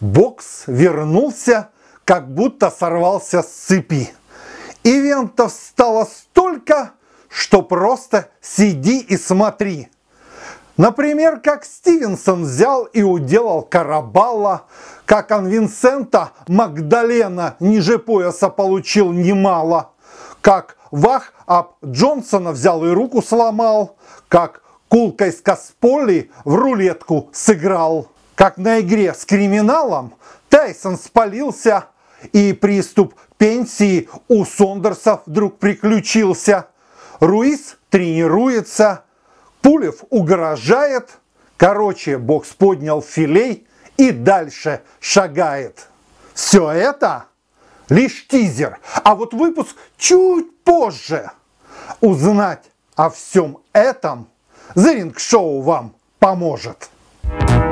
Бокс вернулся, как будто сорвался с цепи. Ивентов стало столько, что просто сиди и смотри. Например, как Стивенсон взял и уделал Карабала, как Анвинсента Магдалена ниже пояса получил немало, как Вах об Джонсона взял и руку сломал, как кулкой с Касполи в рулетку сыграл как на игре с криминалом, Тайсон спалился, и приступ пенсии у Сондерсов вдруг приключился. Руис тренируется, Пулев угрожает, короче, бокс поднял филей и дальше шагает. Все это лишь тизер, а вот выпуск чуть позже. Узнать о всем этом за ринг-шоу вам поможет. Thank you